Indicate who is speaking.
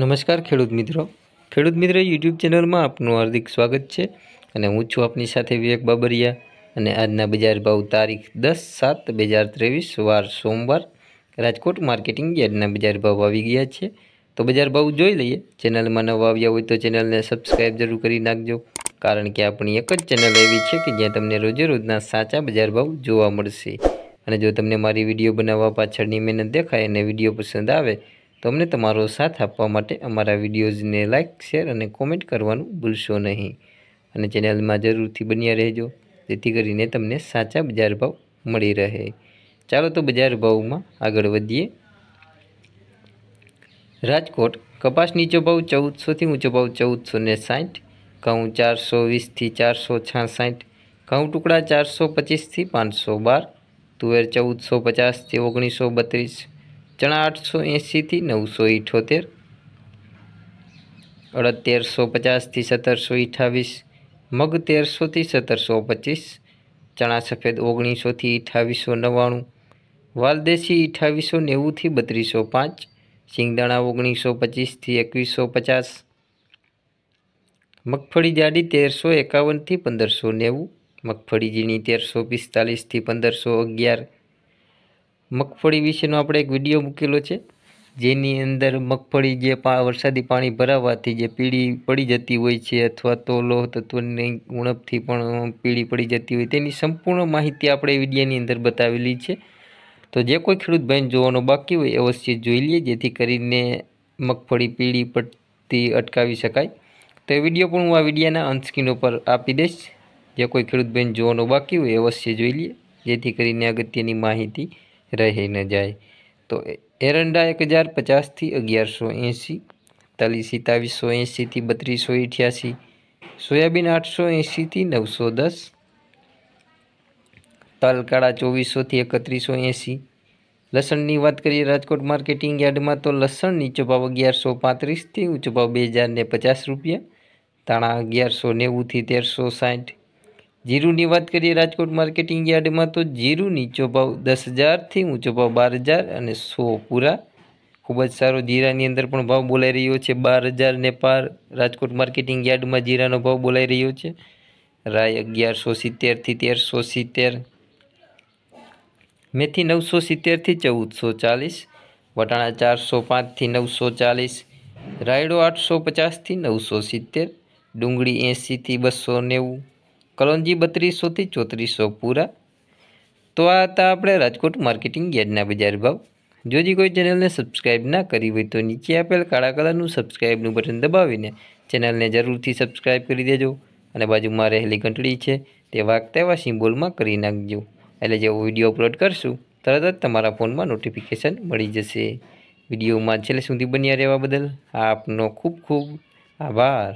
Speaker 1: નમસ્કાર ખેડૂત મિત્રો ખેડૂત મિત્રો યુટ્યુબ ચેનલમાં આપનું હાર્દિક સ્વાગત છે અને હું છું આપની સાથે વિવેક બાબરિયા અને આજના બજાર ભાવ તારીખ દસ સાત બે હજાર ત્રેવીસ વાર સોમવાર રાજકોટ માર્કેટિંગ યાર્ડના બજાર ભાવ આવી ગયા છે તો બજાર ભાવ જોઈ લઈએ ચેનલમાં નવા આવ્યા હોય તો ચેનલને સબસ્ક્રાઈબ જરૂર કરી નાખજો કારણ કે આપણી એક જ ચેનલ એવી છે કે જ્યાં તમને રોજે રોજના સાચા બજાર ભાવ જોવા મળશે અને જો તમને મારી વિડીયો બનાવવા પાછળની મહેનત દેખાય અને વિડીયો પસંદ આવે તમને તમારો સાથ આપવા માટે અમારા વિડીયોઝને લાઇક શેર અને કોમેન્ટ કરવાનું ભૂલશો નહીં અને ચેનલમાં જરૂરથી બન્યા રહેજો જેથી કરીને તમને સાચા બજાર ભાવ મળી રહે ચાલો તો બજાર ભાવમાં આગળ વધીએ રાજકોટ કપાસ નીચો ભાવ ચૌદસોથી ઊંચો ભાવ ચૌદસો ને સાઠ ઘઉં ચારસો વીસથી ચારસો છાસઠ ઘઉં ટુકડા ચારસો પચીસથી પાંચસો બાર તુવેર ચૌદસો પચાસથી ઓગણીસો બત્રીસ ચણા આઠસો એંસીથી નવસો ઇઠોતેર અડદ તેરસો પચાસથી સત્તરસો અઠાવીસ મગ તેરસોથી સત્તરસો પચીસ ચણા સફેદ ઓગણીસોથી અઠાવીસો નવ્વાણું વાલદેશી અઠાવીસો નેવુંથી બત્રીસો પાંચ સિંગદાણા ઓગણીસો પચીસથી એકવીસો પચાસ મગફળી જાડી તેરસો એકાવનથી પંદરસો નેવું મગફળી ઝીણી તેરસો પિસ્તાલીસથી પંદરસો અગિયાર મગફળી વિશેનો આપણે એક વિડીયો મૂકેલો છે જેની અંદર મગફળી જે વરસાદી પાણી ભરાવાથી જે પીળી પડી જતી હોય છે અથવા તો લોહ તત્વની ઉણપથી પણ પીળી પડી જતી હોય તેની સંપૂર્ણ માહિતી આપણે વિડીયાની અંદર બતાવેલી છે તો જે કોઈ ખેડૂત ભાઈને જોવાનો બાકી હોય અવશ્ય જોઈ લઈએ જેથી કરીને મગફળી પીળી પડતી અટકાવી શકાય તો એ વિડીયો પણ હું આ વિડીયાના અંતસ્કીન ઉપર આપી દઈશ જે કોઈ ખેડૂત ભાઈને જોવાનો બાકી હોય અવશ્ય જોઈ લઈએ જેથી કરીને અગત્યની માહિતી રહી ન જાય તો એરંડા એક હજાર પચાસથી અગિયારસો એંસી તલી સિતાવીસો એંસીથી બત્રીસો અઠ્યાસી સોયાબીન આઠસો એંસીથી નવસો દસ તલકાળા ચોવીસોથી એકત્રીસો એંસી લસણની વાત કરીએ રાજકોટ માર્કેટિંગ યાર્ડમાં તો લસણ નીચો ભાવ અગિયારસો પાંત્રીસથી ઊંચો ભાવ બે ને પચાસ રૂપિયા તાણા અગિયારસો નેવુંથી તેરસો સાઠ જીરુની વાત કરીએ રાજકોટ માર્કેટિંગ યાર્ડમાં તો જીરુ નીચો ભાવ દસ હજારથી ઊંચો ભાવ બાર હજાર અને સો પૂરા ખૂબ જ સારો જીરાની અંદર પણ ભાવ બોલાઈ રહ્યો છે બાર હજારને પાર રાજકોટ માર્કેટિંગ યાર્ડમાં જીરાનો ભાવ બોલાઈ રહ્યો છે રાય અગિયારસો સિત્તેરથી તેરસો સિત્તેર મેથી નવસો સિત્તેરથી ચૌદસો ચાલીસ વટાણા ચારસો પાંચથી નવસો ચાલીસ રાયડો આઠસો પચાસથી નવસો સિત્તેર ડુંગળી એંસીથી બસો નેવું કલોંજી બત્રીસોથી ચોત્રીસો પૂરા તો આ હતા આપણે રાજકોટ માર્કેટિંગ યાર્ડના બજાર ભાવ જો જે કોઈ ચેનલને સબસ્ક્રાઇબ ના કરી હોય તો નીચે આપેલ કાળા કલરનું સબસ્ક્રાઈબનું બટન દબાવીને ચેનલને જરૂરથી સબસ્ક્રાઇબ કરી દેજો અને બાજુમાં રહેલી ઘંટડી છે તે વાગતા તેવા સિમ્બોલમાં કરી નાખજો એટલે જેવો વિડીયો અપલોડ કરશું તરત જ તમારા ફોનમાં નોટિફિકેશન મળી જશે વિડીયોમાં છેલ્લે સુધી બન્યા રહેવા બદલ આપનો ખૂબ ખૂબ આભાર